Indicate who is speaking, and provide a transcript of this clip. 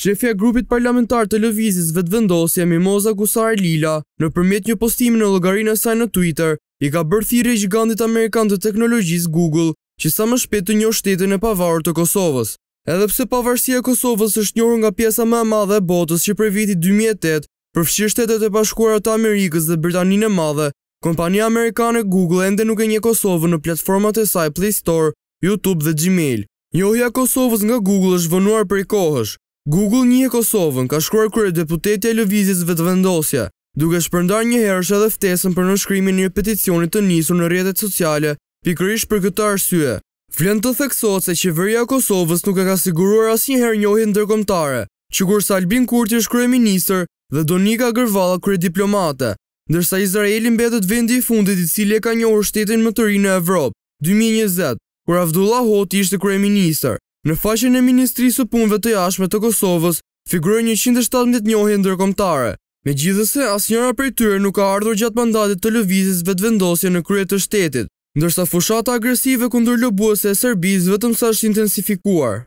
Speaker 1: Shefja grupit parlamentar të lëvizis vetë vendosja Mimoza Gusar Lila, në përmet një postimi në logarina saj në Twitter, i ka bërthire i gjigandit Amerikan të teknologjis Google, që sa më shpetë të një shtetën e pavarur të Kosovës. Edhepse pavarësia Kosovës është njërë nga pjesa më madhe e botës që prej viti 2008, përfshirë shtetet e pashkuar atë Amerikës dhe Britaninë madhe, kompania Amerikane Google ende nuk e një Kosovë në platformat e saj Play Store, YouTube dhe Gmail. Njohja Kosovës nga Google është vënuar për i kohësh, Google një e Kosovën ka shkruar kërë deputeti e lëvizis vetë vendosja, duke shpërndar një herësha dhe ftesën për nëshkrimi një peticionit të njësur në rjetet sociale, pikërish për këtë arsye. Flën të theksot se qeveria Kosovës nuk e ka siguruar as një herë njohin ndërkomtare, që kur Salbin Kurti është kërë minister dhe Donika Gërvala kërë diplomate, ndërsa Izraelin betët vendi i fundit i cilje ka njohur shtetin më të rinë e Evropë, 2020, kur Avdullah Hoti ishte kërë minister. Në faqen e Ministrisë së Punëve të Jashtme të Kosovës figurojnë 117 njohje ndërkombëtare. Megjithëse asnjëra prej tyre nuk ka ardhur gjatë mandatit të lëvizjes vetëvendosje në krye të shtetit, ndërsa fushata agresive kundër lobuesve serbisë vetëm sa është intensifikuar.